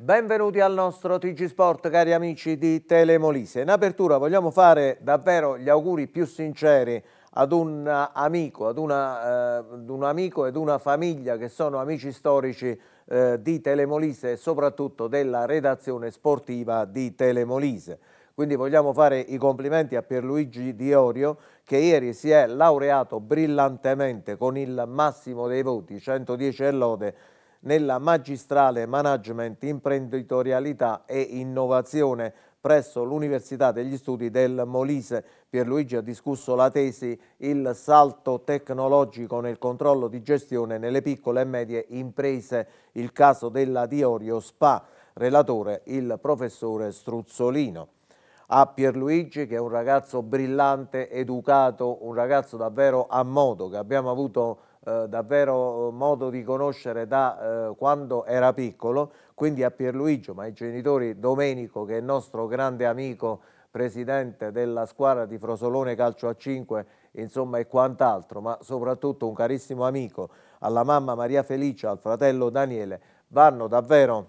Benvenuti al nostro TG Sport cari amici di Telemolise. In apertura vogliamo fare davvero gli auguri più sinceri ad un amico, ad, una, eh, ad un amico ed una famiglia che sono amici storici eh, di Telemolise e soprattutto della redazione sportiva di Telemolise. Quindi vogliamo fare i complimenti a Pierluigi Diorio che ieri si è laureato brillantemente con il massimo dei voti, 110 e lode, nella magistrale management, imprenditorialità e innovazione presso l'Università degli Studi del Molise. Pierluigi ha discusso la tesi Il salto tecnologico nel controllo di gestione nelle piccole e medie imprese, il caso della Diorio Spa, relatore il professore Struzzolino a Pierluigi che è un ragazzo brillante, educato, un ragazzo davvero a modo che abbiamo avuto eh, davvero eh, modo di conoscere da eh, quando era piccolo, quindi a Pierluigio, ma ai genitori Domenico, che è il nostro grande amico, presidente della squadra di Frosolone Calcio a 5, insomma e quant'altro, ma soprattutto un carissimo amico, alla mamma Maria Felicia, al fratello Daniele, vanno davvero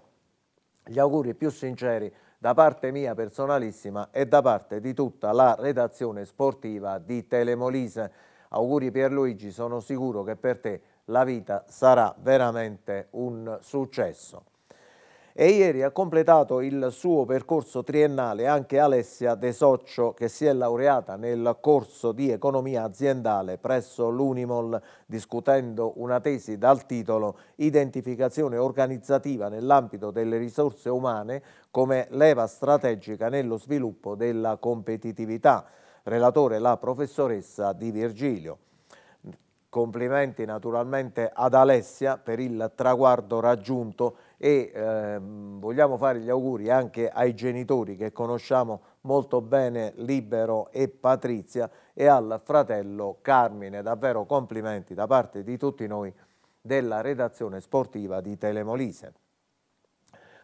gli auguri più sinceri da parte mia personalissima e da parte di tutta la redazione sportiva di Telemolise. Auguri Pierluigi, sono sicuro che per te la vita sarà veramente un successo. E ieri ha completato il suo percorso triennale anche Alessia De Soccio che si è laureata nel corso di economia aziendale presso l'Unimol discutendo una tesi dal titolo Identificazione organizzativa nell'ambito delle risorse umane come leva strategica nello sviluppo della competitività relatore la professoressa Di Virgilio. Complimenti naturalmente ad Alessia per il traguardo raggiunto e ehm, vogliamo fare gli auguri anche ai genitori che conosciamo molto bene Libero e Patrizia e al fratello Carmine. Davvero complimenti da parte di tutti noi della redazione sportiva di Telemolise.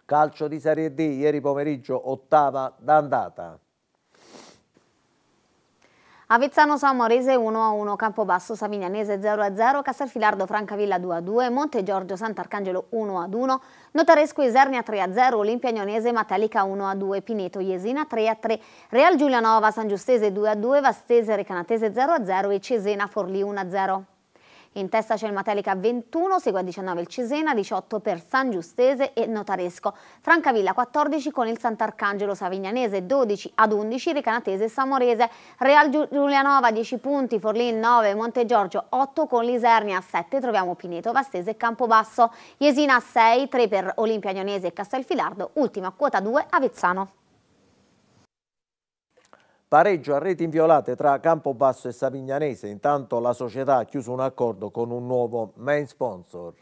Calcio di Serie D, ieri pomeriggio ottava d'andata. Avezzano Samorese 1-1, Campobasso Savignanese 0-0, Castelfilardo Francavilla 2-2, Monte Giorgio Sant'Arcangelo 1-1, Notaresco Isernia 3-0, Olimpia Agnonese Matelica 1-2, Pineto Iesina 3-3, Real Giulianova San Giustese 2-2, Vastese Recanatese 0-0 e Cesena Forlì 1-0. In testa c'è il Matelica 21, segue a 19 il Cesena, 18 per San Giustese e Notaresco. Francavilla 14 con il Sant'Arcangelo Savignanese, 12 ad 11 Recanatese e Samorese. Real Giulianova 10 punti, Forlì 9, Montegiorgio 8 con l'Isernia 7, troviamo Pineto, Vastese e Campobasso. Jesina 6, 3 per Olimpia Agnonese e Castelfilardo, ultima quota 2 Avezzano. Pareggio a reti inviolate tra Campobasso e Savignanese, intanto la società ha chiuso un accordo con un nuovo main sponsor.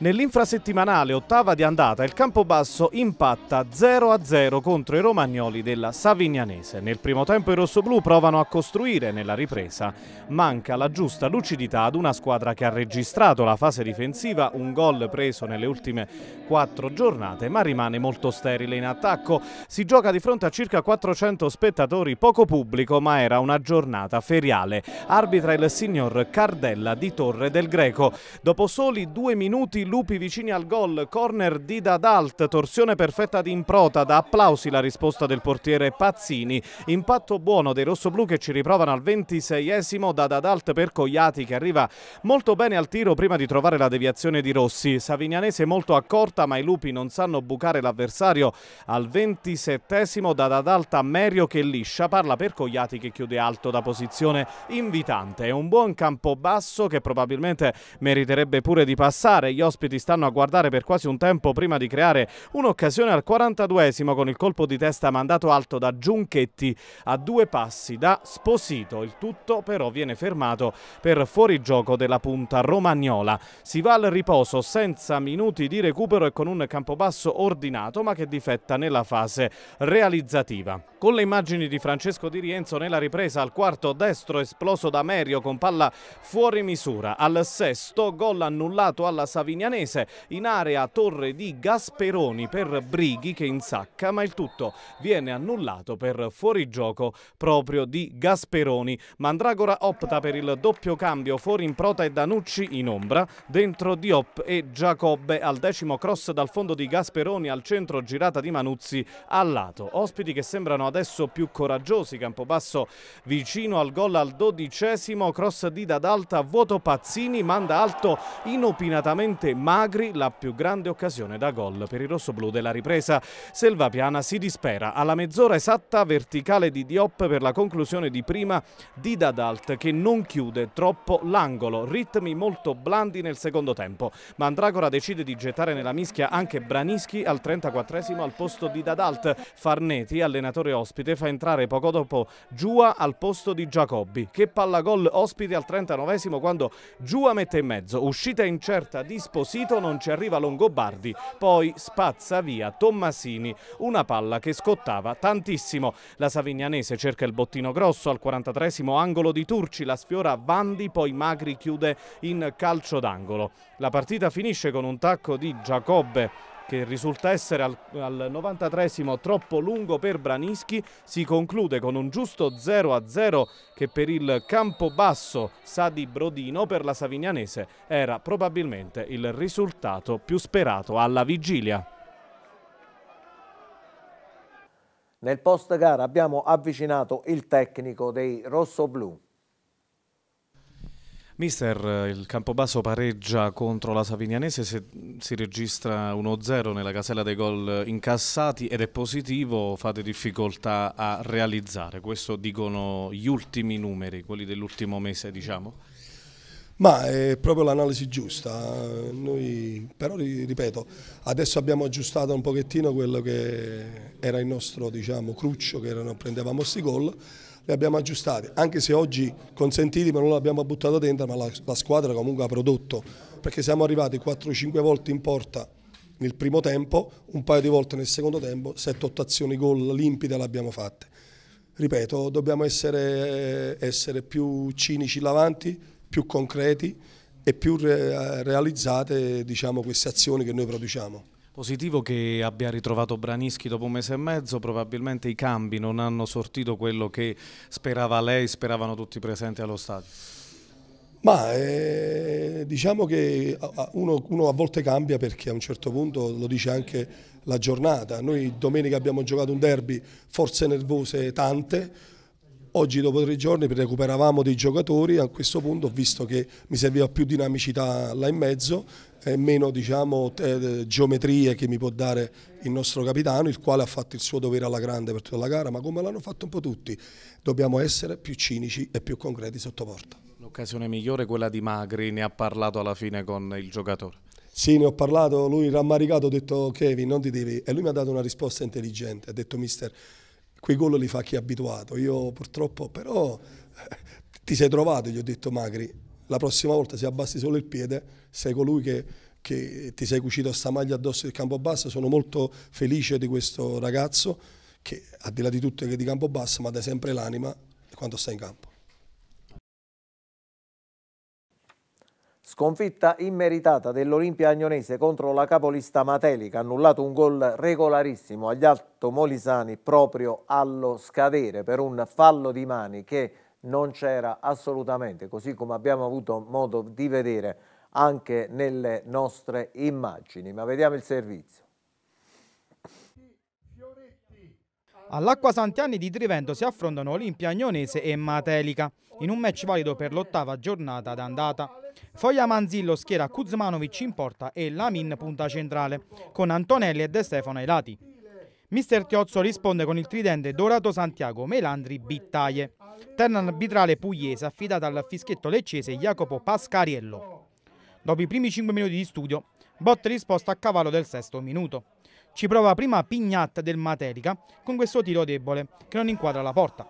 Nell'infrasettimanale ottava di andata il Campobasso impatta 0-0 contro i romagnoli della Savignanese. Nel primo tempo i rossoblù provano a costruire nella ripresa. Manca la giusta lucidità ad una squadra che ha registrato la fase difensiva, un gol preso nelle ultime quattro giornate, ma rimane molto sterile in attacco. Si gioca di fronte a circa 400 spettatori, poco pubblico, ma era una giornata feriale. Arbitra il signor Cardella di Torre del Greco. Dopo soli due minuti Lupi vicini al gol, corner di Dadalt, torsione perfetta di Improta, da applausi la risposta del portiere Pazzini, impatto buono dei rossoblù che ci riprovano al 26esimo da Dadalt per Cogliati che arriva molto bene al tiro prima di trovare la deviazione di Rossi, Savignanese molto accorta ma i Lupi non sanno bucare l'avversario al 27esimo da Dadalt a Merio che liscia, parla per Cogliati che chiude alto da posizione invitante, è un buon campo basso che probabilmente meriterebbe pure di passare, gli ospiti ospiti stanno a guardare per quasi un tempo prima di creare un'occasione al 42esimo con il colpo di testa mandato alto da Giunchetti a due passi da Sposito. Il tutto però viene fermato per fuorigioco della punta romagnola. Si va al riposo senza minuti di recupero e con un campobasso ordinato ma che difetta nella fase realizzativa. Con le immagini di Francesco Di Rienzo nella ripresa al quarto destro esploso da Merio con palla fuori misura. Al sesto gol annullato alla Savignano milanese. In area torre di Gasperoni per Brighi che insacca, ma il tutto viene annullato per fuorigioco proprio di Gasperoni. Mandragora opta per il doppio cambio fuori in prota e Danucci in ombra, dentro Diop e Giacobbe al decimo cross dal fondo di Gasperoni al centro girata di Manuzzi al lato. Ospiti che sembrano adesso più coraggiosi, Campobasso vicino al gol al dodicesimo, cross di Dadalta, vuoto Pazzini, manda alto inopinatamente rete Magri, la più grande occasione da gol per il rossoblù della ripresa. Selvapiana si dispera alla mezz'ora esatta verticale di Diop per la conclusione di prima di Dadalt che non chiude troppo l'angolo. Ritmi molto blandi nel secondo tempo. Mandragora decide di gettare nella mischia anche Branischi al 34 al posto di Dadalt. Farneti, allenatore ospite, fa entrare poco dopo Giua al posto di Giacobbi che palla gol ospite al 39 quando Giua mette in mezzo. Uscita incerta disponibile Esposito non ci arriva Longobardi, poi spazza via Tommasini, una palla che scottava tantissimo. La Savignanese cerca il bottino grosso al 43 angolo di Turci, la sfiora Vandi, poi Magri chiude in calcio d'angolo. La partita finisce con un tacco di Giacobbe che risulta essere al, al 93 troppo lungo per Branischi, si conclude con un giusto 0-0 che per il Campobasso sa di Brodino per la Savignanese era probabilmente il risultato più sperato alla vigilia. Nel post gara abbiamo avvicinato il tecnico dei rossoblù. Mister, eh, il Campobasso pareggia contro la Savignanese, se si registra 1-0 nella casella dei gol incassati ed è positivo, fate difficoltà a realizzare, questo dicono gli ultimi numeri, quelli dell'ultimo mese diciamo? Ma è proprio l'analisi giusta, Noi, però ripeto, adesso abbiamo aggiustato un pochettino quello che era il nostro diciamo, cruccio, che erano, prendevamo questi gol, le abbiamo aggiustate, anche se oggi consentiti ma non l'abbiamo buttata dentro, ma la, la squadra comunque ha prodotto, perché siamo arrivati 4-5 volte in porta nel primo tempo, un paio di volte nel secondo tempo, 7-8 azioni gol limpide le abbiamo fatte. Ripeto, dobbiamo essere, essere più cinici l'avanti, più concreti e più realizzate diciamo, queste azioni che noi produciamo. Positivo che abbia ritrovato Branischi dopo un mese e mezzo, probabilmente i cambi non hanno sortito quello che sperava lei, speravano tutti presenti allo stadio. Ma eh, diciamo che uno, uno, a volte cambia perché a un certo punto lo dice anche la giornata. Noi domenica abbiamo giocato un derby, forze nervose tante, Oggi dopo tre giorni recuperavamo dei giocatori, a questo punto ho visto che mi serviva più dinamicità là in mezzo e eh, meno diciamo, eh, geometrie che mi può dare il nostro capitano, il quale ha fatto il suo dovere alla grande per tutta la gara, ma come l'hanno fatto un po' tutti, dobbiamo essere più cinici e più concreti sotto porta. L'occasione migliore è quella di Magri, ne ha parlato alla fine con il giocatore. Sì, ne ho parlato, lui rammaricato, ha detto Kevin non ti devi e lui mi ha dato una risposta intelligente, ha detto mister quei gol li fa chi è abituato. Io purtroppo però eh, ti sei trovato, gli ho detto Magri, la prossima volta se abbassi solo il piede sei colui che, che ti sei cucito sta maglia addosso del campo basso. Sono molto felice di questo ragazzo che al di là di tutto è di campo basso ma dà sempre l'anima quando sta in campo. Sconfitta immeritata dell'Olimpia Agnonese contro la capolista Matelica, annullato un gol regolarissimo agli altomolisani proprio allo scadere per un fallo di mani che non c'era assolutamente, così come abbiamo avuto modo di vedere anche nelle nostre immagini. Ma vediamo il servizio. All'Acqua Santiani di Trivento si affrontano Olimpia Agnonese e Matelica in un match valido per l'ottava giornata d'andata. Foglia Manzillo schiera Kuzmanovic in porta e Lamin punta centrale, con Antonelli e De Stefano ai lati. Mister Tiozzo risponde con il tridente Dorato Santiago, Melandri, Bittaie. Terna arbitrale pugliese affidata al fischietto leccese Jacopo Pascariello. Dopo i primi 5 minuti di studio, botte risposta a cavallo del sesto minuto. Ci prova prima Pignat del Materica con questo tiro debole che non inquadra la porta.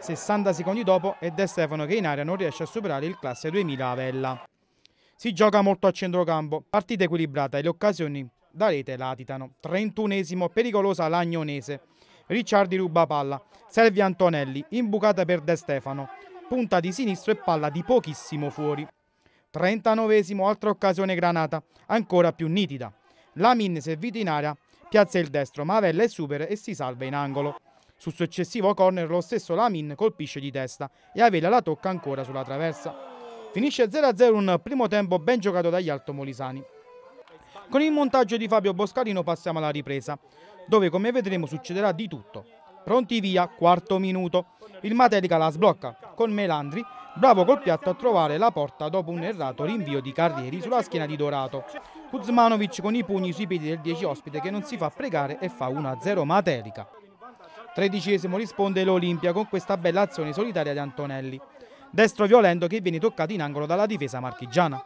60 secondi dopo è De Stefano che in aria non riesce a superare il classe 2000 Avella. Si gioca molto a centrocampo, partita equilibrata e le occasioni da rete latitano. 31esimo, pericolosa Lagnonese. Ricciardi ruba palla, serve Antonelli, imbucata per De Stefano. Punta di sinistro e palla di pochissimo fuori. 39esimo, altra occasione granata, ancora più nitida. Lamin servito in area, piazza il destro, ma Mavella è super e si salva in angolo. Sul successivo corner lo stesso Lamin colpisce di testa e Avella la tocca ancora sulla traversa. Finisce 0-0 un primo tempo ben giocato dagli altomolisani. Con il montaggio di Fabio Boscarino passiamo alla ripresa, dove come vedremo succederà di tutto. Pronti via, quarto minuto. Il Materica la sblocca con Melandri, bravo col piatto a trovare la porta dopo un errato rinvio di Carrieri sulla schiena di Dorato. Kuzmanovic con i pugni sui piedi del 10 ospite che non si fa pregare e fa 1-0 Materica. Tredicesimo risponde l'Olimpia con questa bella azione solitaria di Antonelli destro violento che viene toccato in angolo dalla difesa marchigiana.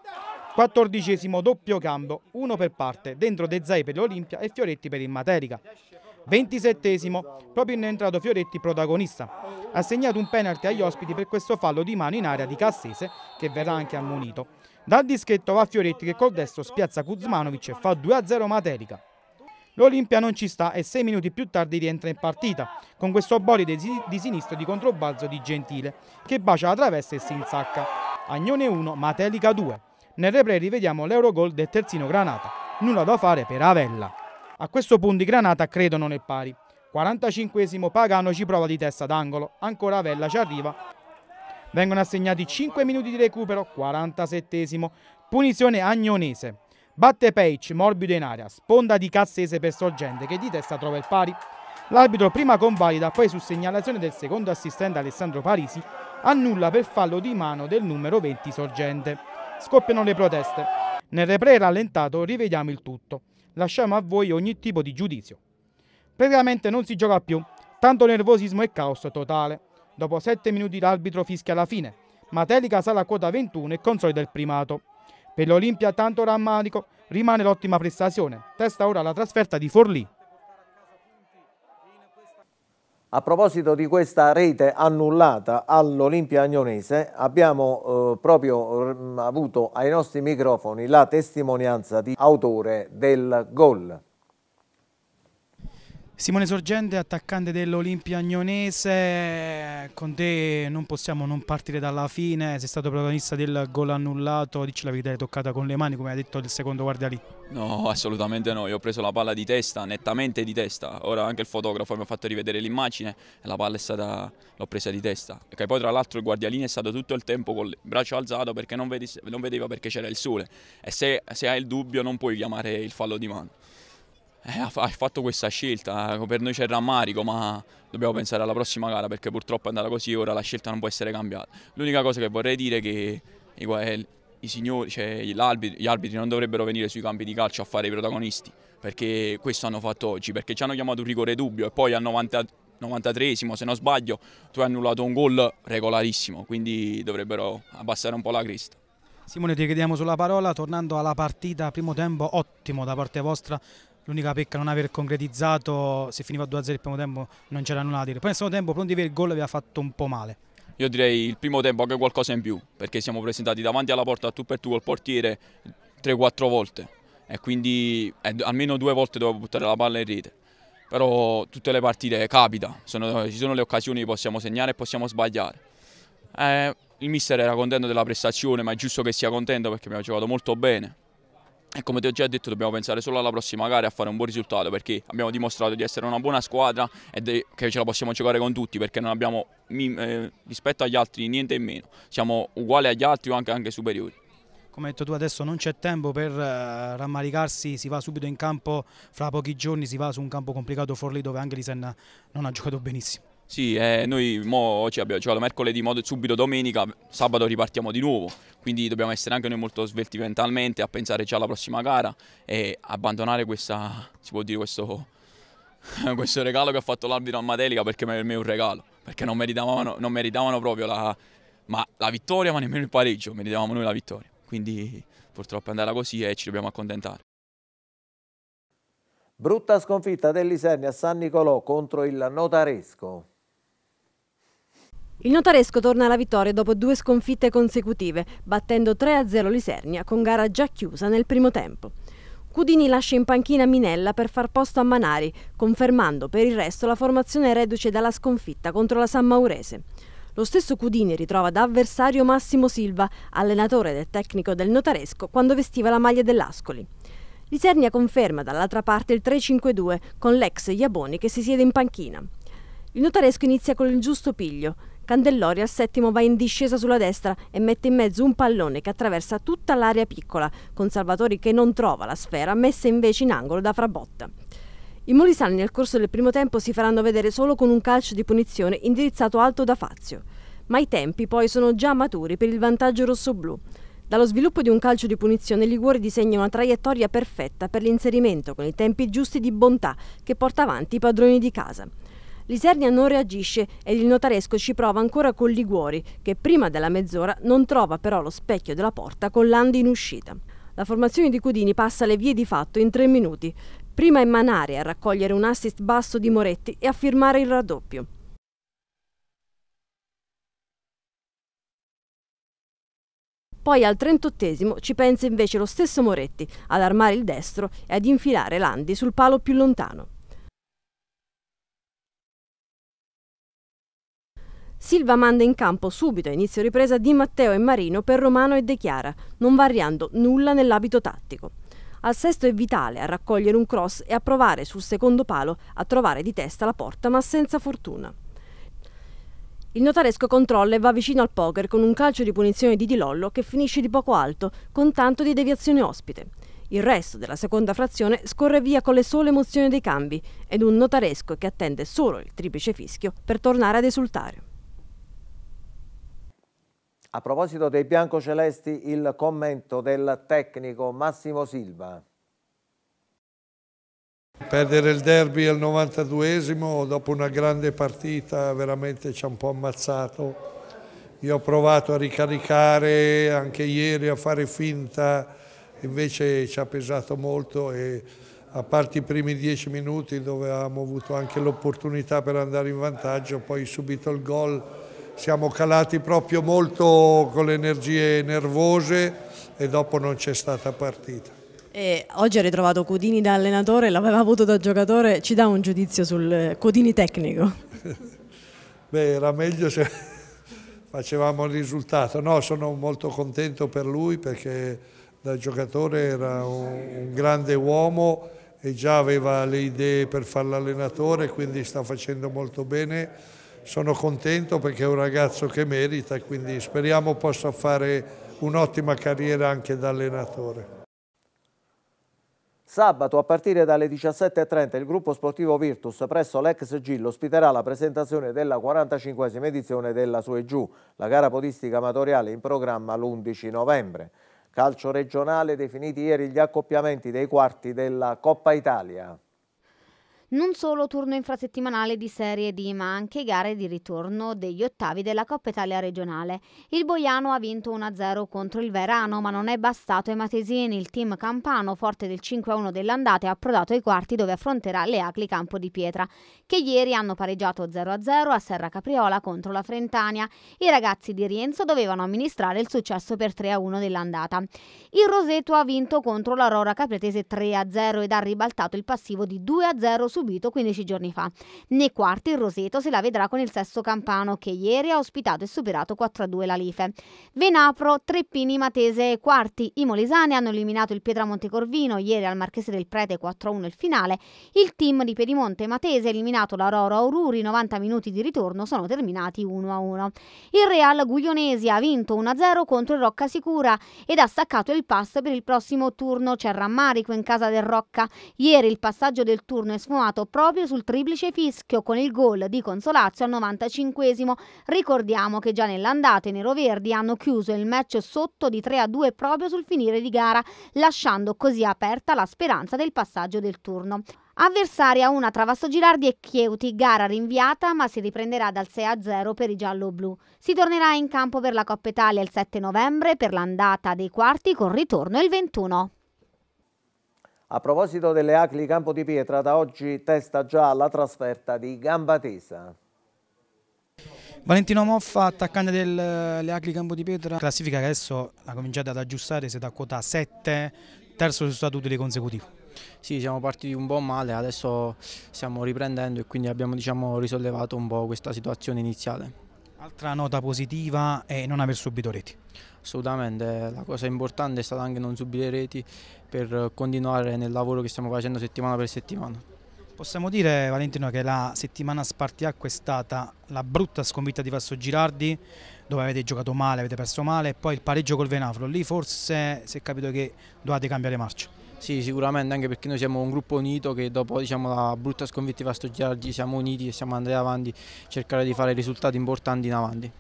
Quattordicesimo doppio cambio, uno per parte, dentro De Zai per l'Olimpia e Fioretti per il Materica. Ventisettesimo, proprio in entrato Fioretti protagonista. Ha segnato un penalty agli ospiti per questo fallo di mano in area di Cassese che verrà anche ammonito. Dal dischetto va Fioretti che col destro spiazza Kuzmanovic e fa 2-0 Materica. L'Olimpia non ci sta e sei minuti più tardi rientra in partita, con questo bolide di sinistro di controbalzo di Gentile, che bacia la traversa e si insacca. Agnone 1, Matelica 2. Nel replay rivediamo l'Eurogol del terzino Granata. Nulla da fare per Avella. A questo punto i Granata credono nel pari. 45 esimo Pagano ci prova di testa d'angolo, ancora Avella ci arriva. Vengono assegnati 5 minuti di recupero, 47 esimo punizione agnonese. Batte Page, morbido in aria, sponda di Cassese per Sorgente che di testa trova il pari. L'arbitro prima convalida, poi su segnalazione del secondo assistente Alessandro Parisi annulla per fallo di mano del numero 20 Sorgente. Scoppiano le proteste. Nel replay rallentato rivediamo il tutto. Lasciamo a voi ogni tipo di giudizio. Praticamente non si gioca più, tanto nervosismo e caos totale. Dopo 7 minuti l'arbitro fischia la fine. Matelica sale a quota 21 e consolida il primato. Per l'Olimpia tanto rammarico rimane l'ottima prestazione. Testa ora la trasferta di Forlì. A proposito di questa rete annullata all'Olimpia Agnonese, abbiamo eh, proprio mh, mm, avuto ai nostri microfoni la testimonianza di autore del gol. Simone Sorgente, attaccante dell'Olimpia Agnonese, con te non possiamo non partire dalla fine, sei stato protagonista del gol annullato, dici la verità, è toccata con le mani come ha detto il secondo guardia lì. No, assolutamente no, io ho preso la palla di testa, nettamente di testa, ora anche il fotografo mi ha fatto rivedere l'immagine e la palla è stata, l'ho presa di testa, che poi tra l'altro il guardialino è stato tutto il tempo con il braccio alzato perché non, vedi, non vedeva perché c'era il sole e se, se hai il dubbio non puoi chiamare il fallo di mano eh, ha fatto questa scelta, eh, per noi c'è il rammarico, ma dobbiamo pensare alla prossima gara perché purtroppo è andata così, ora la scelta non può essere cambiata. L'unica cosa che vorrei dire è che i eh, signori, cioè gli arbitri, gli arbitri non dovrebbero venire sui campi di calcio a fare i protagonisti, perché questo hanno fatto oggi, perché ci hanno chiamato un rigore dubbio e poi al 93esimo, se non sbaglio, tu hai annullato un gol regolarissimo, quindi dovrebbero abbassare un po' la cresta. Simone ti chiediamo sulla parola, tornando alla partita, primo tempo ottimo da parte vostra, l'unica pecca non aver concretizzato, se finiva 2-0 il primo tempo non c'era nulla da dire. Poi nel secondo tempo Pronti per il gol aveva fatto un po' male. Io direi il primo tempo anche qualcosa in più, perché siamo presentati davanti alla porta tu per tu col portiere 3-4 volte e quindi eh, almeno due volte dovevo buttare la palla in rete. Però tutte le partite capita, sono, ci sono le occasioni che possiamo segnare e possiamo sbagliare. Eh, il mister era contento della prestazione, ma è giusto che sia contento perché abbiamo giocato molto bene e come ti ho già detto dobbiamo pensare solo alla prossima gara e a fare un buon risultato perché abbiamo dimostrato di essere una buona squadra e che ce la possiamo giocare con tutti perché non abbiamo eh, rispetto agli altri niente in meno, siamo uguali agli altri o anche, anche superiori. Come hai detto tu adesso non c'è tempo per eh, rammaricarsi, si va subito in campo, fra pochi giorni si va su un campo complicato Forlì dove anche Lisen non ha giocato benissimo. Sì, eh, noi oggi abbiamo giocato cioè, mercoledì, subito domenica, sabato ripartiamo di nuovo, quindi dobbiamo essere anche noi molto svelti mentalmente a pensare già alla prossima gara e abbandonare questa, dire, questo, questo, regalo che ha fatto l'arbitro a Matelica perché per me è un regalo, perché non meritavano, non meritavano proprio la, ma la vittoria ma nemmeno il pareggio, meritavamo noi la vittoria, quindi purtroppo è andata così e ci dobbiamo accontentare. Brutta sconfitta dell'Isernia a San Nicolò contro il Notaresco. Il notaresco torna alla vittoria dopo due sconfitte consecutive, battendo 3-0 l'Isernia con gara già chiusa nel primo tempo. Cudini lascia in panchina Minella per far posto a Manari, confermando per il resto la formazione reduce dalla sconfitta contro la San Maurese. Lo stesso Cudini ritrova da avversario Massimo Silva, allenatore del tecnico del notaresco, quando vestiva la maglia dell'Ascoli. L'Isernia conferma dall'altra parte il 3-5-2 con l'ex Iaboni che si siede in panchina. Il notaresco inizia con il giusto piglio, Candellori al settimo va in discesa sulla destra e mette in mezzo un pallone che attraversa tutta l'area piccola, con Salvatori che non trova la sfera, messa invece in angolo da Frabotta. I molisani nel corso del primo tempo si faranno vedere solo con un calcio di punizione indirizzato alto da Fazio, ma i tempi poi sono già maturi per il vantaggio rossoblù. Dallo sviluppo di un calcio di punizione Liguori disegna una traiettoria perfetta per l'inserimento con i tempi giusti di bontà che porta avanti i padroni di casa. Lisernia non reagisce ed il notaresco ci prova ancora con Liguori, che prima della mezz'ora non trova però lo specchio della porta con Landi in uscita. La formazione di Cudini passa le vie di fatto in tre minuti. Prima è Manari a raccogliere un assist basso di Moretti e a firmare il raddoppio. Poi al 38 esimo ci pensa invece lo stesso Moretti ad armare il destro e ad infilare Landi sul palo più lontano. Silva manda in campo subito a inizio ripresa Di Matteo e Marino per Romano e De Chiara, non variando nulla nell'abito tattico. Al sesto è Vitale a raccogliere un cross e a provare sul secondo palo a trovare di testa la porta ma senza fortuna. Il notaresco controlla e va vicino al poker con un calcio di punizione di Di Lollo che finisce di poco alto con tanto di deviazione ospite. Il resto della seconda frazione scorre via con le sole emozioni dei cambi ed un notaresco che attende solo il triplice fischio per tornare ad esultare. A proposito dei biancocelesti, il commento del tecnico Massimo Silva. Perdere il derby al 92esimo dopo una grande partita veramente ci ha un po' ammazzato. Io ho provato a ricaricare anche ieri, a fare finta, invece ci ha pesato molto e a parte i primi dieci minuti dove avevamo avuto anche l'opportunità per andare in vantaggio, poi subito il gol siamo calati proprio molto con le energie nervose e dopo non c'è stata partita. E oggi ha ritrovato Codini da allenatore, l'aveva avuto da giocatore, ci dà un giudizio sul Codini tecnico? Beh, era meglio se facevamo il risultato. No, sono molto contento per lui perché da giocatore era un, grande uomo e già aveva le idee per fare l'allenatore, quindi sta facendo molto bene sono contento perché è un ragazzo che merita, quindi speriamo possa fare un'ottima carriera anche da allenatore. Sabato a partire dalle 17.30 il gruppo sportivo Virtus presso l'ex Gill ospiterà la presentazione della 45esima edizione della Sue Giù, la gara podistica amatoriale in programma l'11 novembre. Calcio regionale definiti ieri gli accoppiamenti dei quarti della Coppa Italia. Non solo turno infrasettimanale di Serie D, ma anche gare di ritorno degli ottavi della Coppa Italia regionale. Il Boiano ha vinto 1-0 contro il Verano, ma non è bastato ai Matesini. Il team campano, forte del 5-1 dell'andata, è approdato ai quarti dove affronterà le Acli Campo di Pietra, che ieri hanno pareggiato 0-0 a Serra Capriola contro la Frentania. I ragazzi di Rienzo dovevano amministrare il successo per 3-1 dell'andata. Il Roseto ha vinto contro la Capretese 3-0 ed ha ribaltato il passivo di 2-0 su subito 15 giorni fa. Nei quarti il Roseto se la vedrà con il Sesto Campano che ieri ha ospitato e superato 4-2 la Life. Venapro, Treppini, Matese e quarti. I Molesani hanno eliminato il Pietramonte Corvino ieri al Marchese del Prete 4-1 il finale. Il team di Piedimonte e Matese ha eliminato la Roro Aururi, 90 minuti di ritorno sono terminati 1-1. Il Real Guglionesi ha vinto 1-0 contro il Rocca Sicura ed ha staccato il pass per il prossimo turno. C'è rammarico in casa del Rocca. Ieri il passaggio del turno è sfumato continuato proprio sul triplice fischio con il gol di Consolazio al 95 Ricordiamo che già nell'andata i neroverdi hanno chiuso il match sotto di 3 a 2 proprio sul finire di gara, lasciando così aperta la speranza del passaggio del turno. Avversaria 1 Travasso Girardi e Chieuti, gara rinviata ma si riprenderà dal 6-0 a per i giallo-blu. Si tornerà in campo per la Coppa Italia il 7 novembre per l'andata dei quarti con ritorno il 21. A proposito delle Acli Campo di Pietra, da oggi testa già la trasferta di Gambatesa. Valentino Moffa, attaccante delle Acli Campo di Pietra, classifica che adesso ha cominciato ad aggiustare, siete a quota 7, terzo risultato utile consecutivo. Sì, siamo partiti un po' male, adesso stiamo riprendendo e quindi abbiamo diciamo, risollevato un po' questa situazione iniziale. Altra nota positiva è non aver subito reti. Assolutamente, la cosa importante è stata anche non subire reti per continuare nel lavoro che stiamo facendo settimana per settimana. Possiamo dire Valentino che la settimana Spartiacque è stata la brutta sconfitta di Vasso Girardi dove avete giocato male, avete perso male e poi il pareggio col Venafro, lì forse si è capito che dovete cambiare marcia. Sì, sicuramente, anche perché noi siamo un gruppo unito che dopo diciamo, la brutta sconfitta a Stogiardi siamo uniti e siamo andati avanti, a cercare di fare risultati importanti in avanti.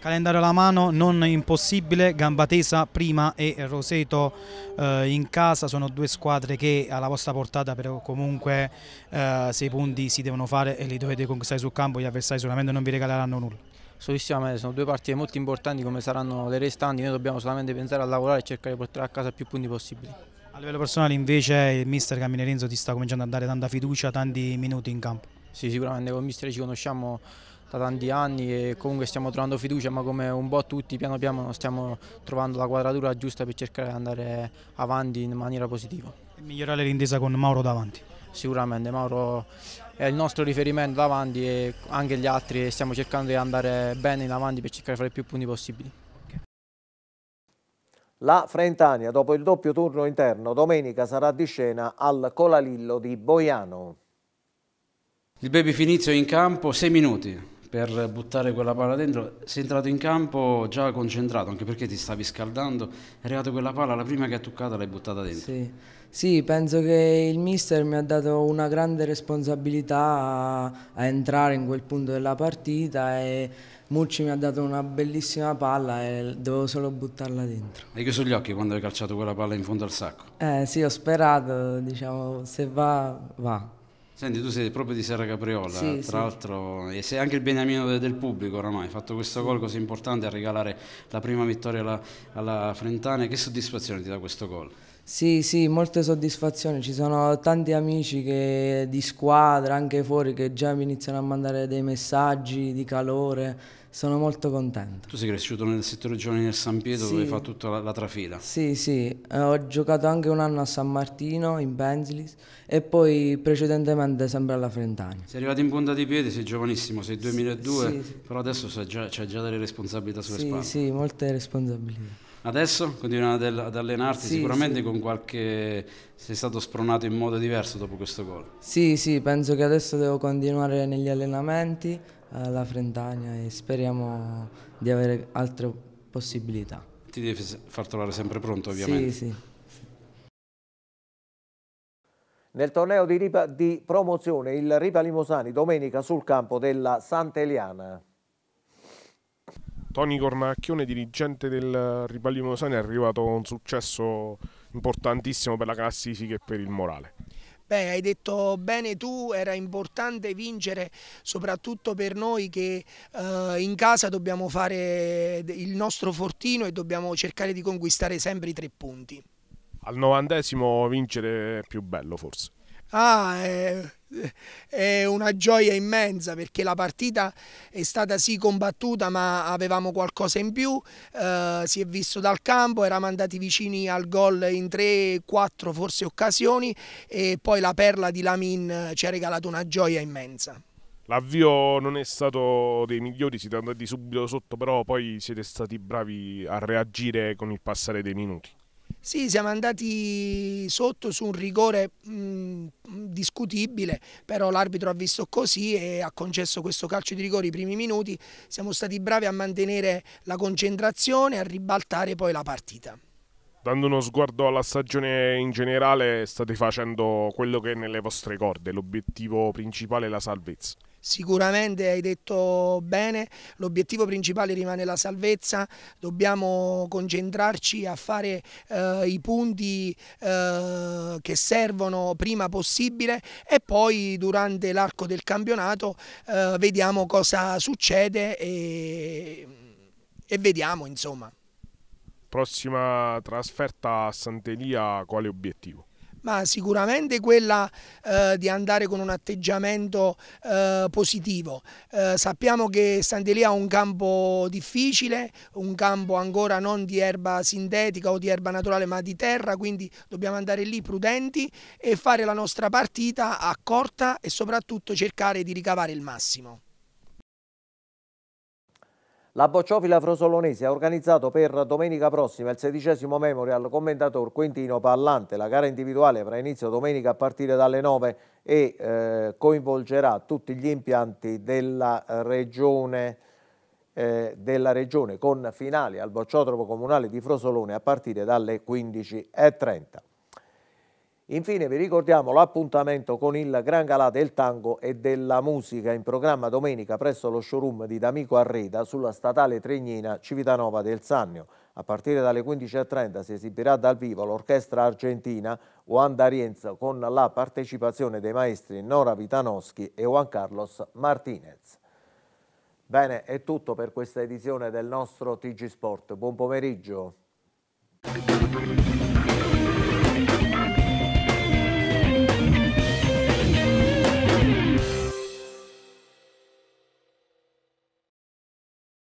Calendario alla mano, non impossibile, Gambatesa prima e Roseto eh, in casa, sono due squadre che alla vostra portata però comunque eh, sei punti si devono fare e li dovete conquistare sul campo, gli avversari sicuramente non vi regaleranno nulla solissima meta, eh, sono due partite molto importanti come saranno le restanti, noi dobbiamo solamente pensare a lavorare e cercare di portare a casa più punti possibili. A livello personale invece il mister Camine Renzo ti sta cominciando a dare tanta fiducia, tanti minuti in campo. Sì, sicuramente con il mister ci conosciamo da tanti anni e comunque stiamo trovando fiducia, ma come un po' tutti piano piano stiamo trovando la quadratura giusta per cercare di andare avanti in maniera positiva. E migliorare l'intesa con Mauro davanti sicuramente Mauro è il nostro riferimento davanti e anche gli altri e stiamo cercando di andare bene in avanti per cercare di fare più punti possibili. La Frentania, dopo il doppio turno interno, domenica sarà di scena al Colalillo di Boiano. Il baby Finizio in campo 6 minuti per buttare quella palla dentro. Sei entrato in campo già concentrato, anche perché ti stavi scaldando. È arrivata quella palla, la prima che ha toccato l'hai buttata dentro. Sì. Sì, penso che il mister mi ha dato una grande responsabilità a, a entrare in quel punto della partita e Mucci mi ha dato una bellissima palla e dovevo solo buttarla dentro. Hai chiuso gli occhi quando hai calciato quella palla in fondo al sacco? Eh sì, ho sperato, diciamo, se va, va. Senti, tu sei proprio di Serra Capriola, sì, tra sì. l'altro, e sei anche il beniamino del pubblico oramai. Hai fatto questo gol così importante a regalare la prima vittoria alla, alla Frentana. Che soddisfazione ti dà questo gol? Sì, sì, molte soddisfazioni, ci sono tanti amici che, di squadra, anche fuori, che già mi iniziano a mandare dei messaggi di calore, sono molto contento. Tu sei cresciuto nel settore giovanile del San Pietro sì. dove fa tutta la, la trafila. Sì, sì, eh, ho giocato anche un anno a San Martino in Benzilis e poi precedentemente sempre alla Frentani. Sei arrivato in punta di piedi, sei giovanissimo, sei 2002, sì, sì, però adesso c'è già, già, delle responsabilità sulle sì, spalle. Sì, molte responsabilità. Adesso continuate ad allenarsi sì, sicuramente sì. con qualche... sei stato spronato in modo diverso dopo questo gol. Sì, sì, penso che adesso devo continuare negli allenamenti alla eh, Frentania e speriamo di avere altre possibilità. Ti devi far trovare sempre pronto ovviamente. Sì, sì. Nel torneo di, Ripa, di promozione il Ripa Limosani domenica sul campo della Sant'Eliana. Tony Cornacchione, dirigente del Ribaglio Monosani, è arrivato a un successo importantissimo per la classifica e per il morale. Beh, hai detto bene tu, era importante vincere soprattutto per noi che eh, in casa dobbiamo fare il nostro fortino e dobbiamo cercare di conquistare sempre i tre punti. Al novantesimo vincere è più bello forse. Ah, eh, è una gioia immensa perché la partita è stata sì combattuta ma avevamo qualcosa in più, eh, si è visto dal campo, eravamo andati vicini al gol in 3-4 forse occasioni e poi la perla di Lamin ci ha regalato una gioia immensa. L'avvio non è stato dei migliori, siete andati subito sotto, però poi siete stati bravi a reagire con il passare dei minuti. Sì, siamo andati sotto su un rigore mh, mm, discutibile, però l'arbitro ha visto così e ha concesso questo calcio di rigore i primi minuti. Siamo stati bravi a mantenere la concentrazione e a ribaltare poi la partita. Dando uno sguardo alla stagione in generale, state facendo quello che è nelle vostre corde, l'obiettivo principale è la salvezza. Sicuramente hai detto bene, l'obiettivo principale rimane la salvezza, dobbiamo concentrarci a fare eh, i punti eh, che servono prima possibile e poi durante l'arco del campionato eh, vediamo cosa succede e, e vediamo insomma. Prossima trasferta a Santelia, quale obiettivo? ma sicuramente quella eh, di andare con un atteggiamento eh, positivo. Eh, sappiamo che Sant'Elia ha un campo difficile, un campo ancora non di erba sintetica o di erba naturale ma di terra, quindi dobbiamo andare lì prudenti e fare la nostra partita accorta e soprattutto cercare di ricavare il massimo. La bocciofila frosolonese ha organizzato per domenica prossima il sedicesimo memorial commentator Quintino Pallante. La gara individuale avrà inizio domenica a partire dalle 9 e eh, coinvolgerà tutti gli impianti della regione, eh, della regione con finali al bocciotropo comunale di Frosolone a partire dalle 15.30. Infine vi ricordiamo l'appuntamento con il Gran Galà del Tango e della Musica in programma domenica presso lo showroom di D'Amico Arreda sulla statale Tregnina Civitanova del Sannio. A partire dalle 15.30 si esibirà dal vivo l'orchestra argentina Juan D'Arienzo con la partecipazione dei maestri Nora Vitanoschi e Juan Carlos Martinez. Bene, è tutto per questa edizione del nostro TG Sport. Buon pomeriggio.